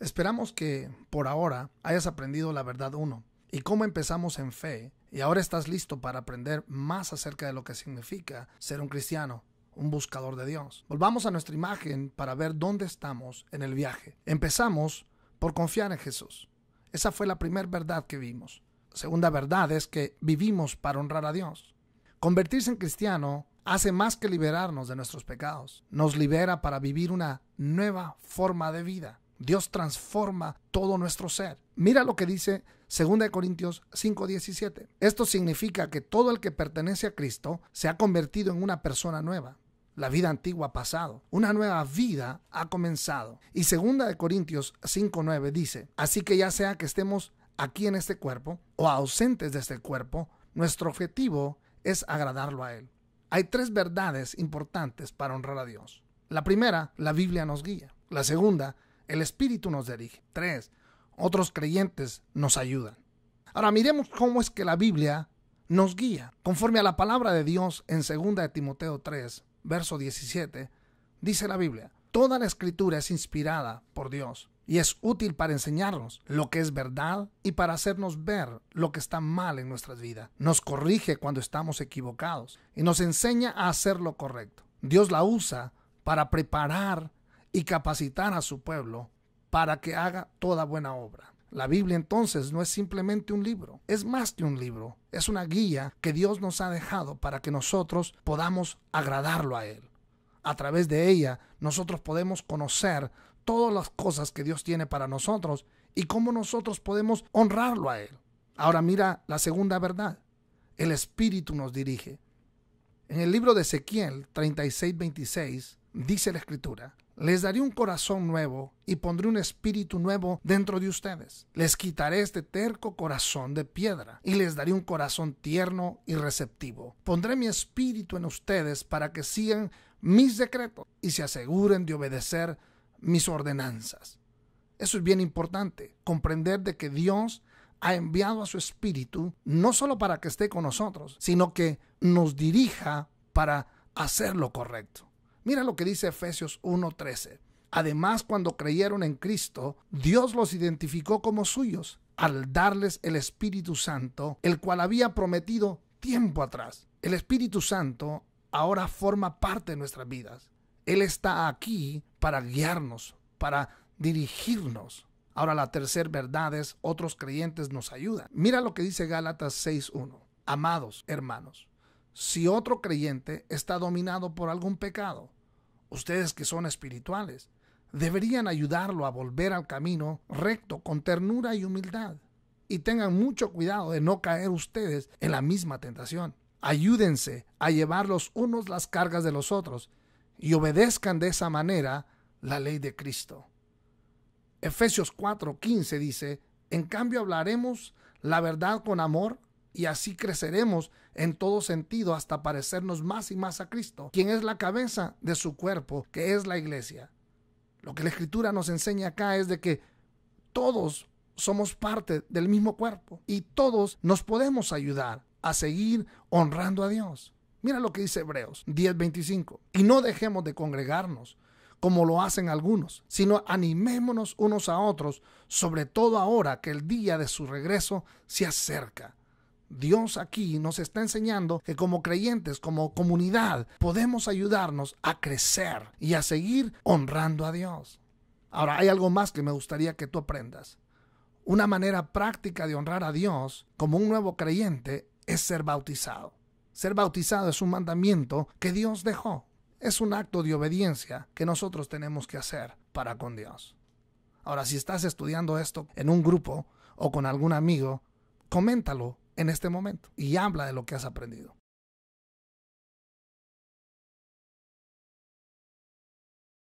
Esperamos que, por ahora, hayas aprendido la verdad 1 y cómo empezamos en fe y ahora estás listo para aprender más acerca de lo que significa ser un cristiano, un buscador de Dios. Volvamos a nuestra imagen para ver dónde estamos en el viaje. Empezamos por confiar en Jesús. Esa fue la primera verdad que vimos. Segunda verdad es que vivimos para honrar a Dios. Convertirse en cristiano hace más que liberarnos de nuestros pecados. Nos libera para vivir una nueva forma de vida. Dios transforma todo nuestro ser. Mira lo que dice 2 Corintios 5:17. Esto significa que todo el que pertenece a Cristo se ha convertido en una persona nueva. La vida antigua ha pasado, una nueva vida ha comenzado. Y 2 Corintios 5:9 dice, así que ya sea que estemos aquí en este cuerpo o ausentes de este cuerpo, nuestro objetivo es agradarlo a Él. Hay tres verdades importantes para honrar a Dios. La primera, la Biblia nos guía. La segunda, el Espíritu nos dirige. Tres, otros creyentes nos ayudan. Ahora miremos cómo es que la Biblia nos guía. Conforme a la palabra de Dios en 2 de Timoteo 3, verso 17, dice la Biblia, Toda la escritura es inspirada por Dios y es útil para enseñarnos lo que es verdad y para hacernos ver lo que está mal en nuestras vidas. Nos corrige cuando estamos equivocados y nos enseña a hacer lo correcto. Dios la usa para preparar y capacitar a su pueblo para que haga toda buena obra. La Biblia entonces no es simplemente un libro, es más que un libro, es una guía que Dios nos ha dejado para que nosotros podamos agradarlo a Él. A través de ella nosotros podemos conocer todas las cosas que Dios tiene para nosotros y cómo nosotros podemos honrarlo a Él. Ahora mira la segunda verdad, el Espíritu nos dirige. En el libro de Ezequiel 36-26 dice la Escritura, les daré un corazón nuevo y pondré un espíritu nuevo dentro de ustedes. Les quitaré este terco corazón de piedra y les daré un corazón tierno y receptivo. Pondré mi espíritu en ustedes para que sigan mis decretos y se aseguren de obedecer mis ordenanzas. Eso es bien importante, comprender de que Dios ha enviado a su espíritu no solo para que esté con nosotros, sino que nos dirija para hacer lo correcto. Mira lo que dice Efesios 1:13. Además, cuando creyeron en Cristo, Dios los identificó como suyos al darles el Espíritu Santo, el cual había prometido tiempo atrás. El Espíritu Santo ahora forma parte de nuestras vidas. Él está aquí para guiarnos, para dirigirnos. Ahora la tercera verdad es otros creyentes nos ayudan. Mira lo que dice Gálatas 6.1. Amados hermanos, si otro creyente está dominado por algún pecado. Ustedes que son espirituales deberían ayudarlo a volver al camino recto con ternura y humildad. Y tengan mucho cuidado de no caer ustedes en la misma tentación. Ayúdense a llevar los unos las cargas de los otros y obedezcan de esa manera la ley de Cristo. Efesios 4:15 dice, en cambio hablaremos la verdad con amor y así creceremos en todo sentido hasta parecernos más y más a Cristo, quien es la cabeza de su cuerpo, que es la iglesia. Lo que la escritura nos enseña acá es de que todos somos parte del mismo cuerpo y todos nos podemos ayudar a seguir honrando a Dios. Mira lo que dice Hebreos 10:25. Y no dejemos de congregarnos como lo hacen algunos, sino animémonos unos a otros, sobre todo ahora que el día de su regreso se acerca. Dios aquí nos está enseñando que como creyentes, como comunidad, podemos ayudarnos a crecer y a seguir honrando a Dios. Ahora, hay algo más que me gustaría que tú aprendas. Una manera práctica de honrar a Dios como un nuevo creyente es ser bautizado. Ser bautizado es un mandamiento que Dios dejó. Es un acto de obediencia que nosotros tenemos que hacer para con Dios. Ahora, si estás estudiando esto en un grupo o con algún amigo, coméntalo en este momento y habla de lo que has aprendido.